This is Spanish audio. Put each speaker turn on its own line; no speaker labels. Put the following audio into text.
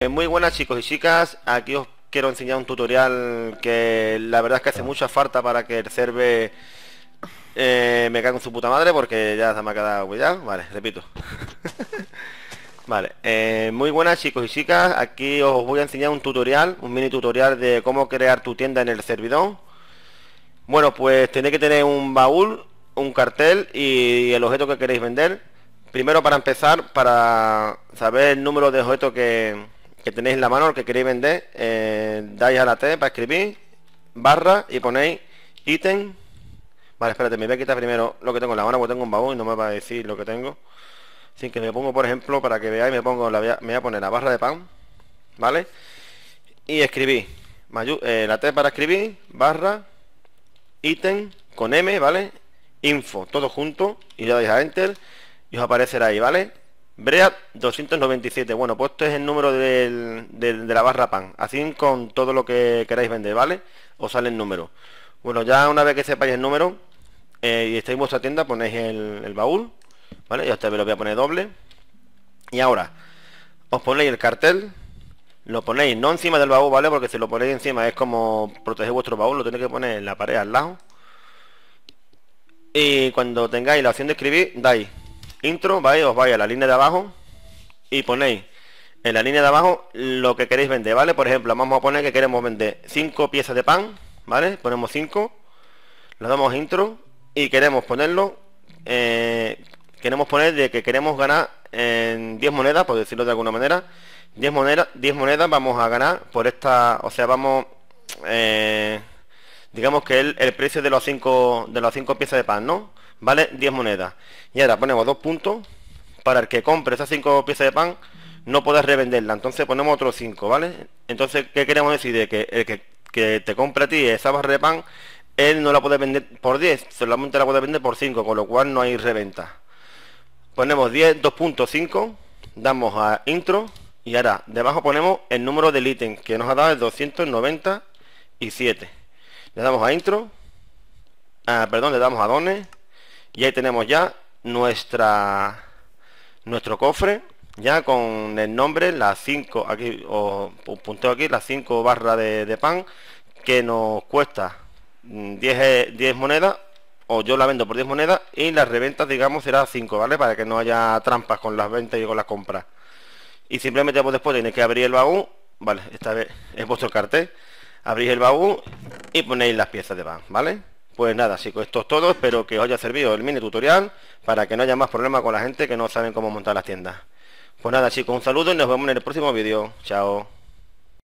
Eh, muy buenas chicos y chicas, aquí os quiero enseñar un tutorial que la verdad es que hace mucha falta para que el serve eh, me cago en su puta madre porque ya se me ha quedado ya, vale, repito Vale, eh, muy buenas chicos y chicas, aquí os voy a enseñar un tutorial, un mini tutorial de cómo crear tu tienda en el servidor Bueno, pues tenéis que tener un baúl, un cartel y el objeto que queréis vender Primero para empezar, para saber el número de objetos que, que tenéis en la mano, el que queréis vender, eh, dais a la T para escribir, barra y ponéis ítem. Vale, espérate, me voy a quitar primero lo que tengo en la mano, porque tengo un babón y no me va a decir lo que tengo. Así que me pongo, por ejemplo, para que veáis, me pongo la, me voy a poner la barra de pan, ¿vale? Y escribí, mayu, eh, la T para escribir, barra, ítem, con M, ¿vale? Info, todo junto, y le dais a enter, y os aparecerá ahí, ¿vale? Brea 297, bueno, pues este es el número de la barra pan, así con todo lo que queráis vender, ¿vale? Os sale el número. Bueno, ya una vez que sepáis el número eh, y estáis en vuestra tienda, ponéis el, baúl, ¿vale? Yo hasta lo voy a poner doble. Y ahora, os ponéis el cartel, lo ponéis no encima del baúl, ¿vale? Porque si lo ponéis encima es como proteger vuestro baúl, lo tenéis que poner en la pared al lado. Y cuando tengáis la opción de escribir, dais intro, ¿vale? Os vais a la línea de abajo y ponéis en la línea de abajo lo que queréis vender, ¿vale? Por ejemplo, vamos a poner que queremos vender 5 piezas de pan, ¿vale? Ponemos 5, le damos intro y queremos ponerlo, eh, queremos poner de que queremos ganar en 10 monedas, por decirlo de alguna manera, 10 monedas, 10 monedas vamos a ganar por esta, o sea, vamos, eh, digamos que el, el precio de los 5 de las 5 piezas de pan, ¿no? vale 10 monedas. Y ahora ponemos dos puntos para el que compre esas 5 piezas de pan no puedas revenderla. Entonces ponemos otros 5, ¿vale? Entonces, ¿qué queremos decir? De que el que, te compra a ti esa barra de pan, él no la puede vender por 10, solamente la puede vender por 5, con lo cual no hay reventa. Ponemos 10, 2.5, damos a intro y ahora debajo ponemos el número del ítem que nos ha dado el 297. Le damos a intro, ah, perdón, le damos a dones y ahí tenemos ya nuestra, nuestro cofre, ya con el nombre, las 5, aquí os punteo aquí, las 5 barras de, pan, que nos cuesta 10, mm, 10 eh, monedas o yo la vendo por 10 monedas y las reventas digamos será 5 vale para que no haya trampas con las ventas y con las compras y simplemente pues, después tenéis que abrir el baúl vale esta vez es vuestro cartel abrís el baúl y ponéis las piezas de pan vale pues nada, chicos, esto es todo. Espero que os haya servido el mini tutorial para que no haya más problemas con la gente que no saben cómo montar las tiendas. Pues nada, chicos, un saludo y nos vemos en el próximo vídeo. Chao.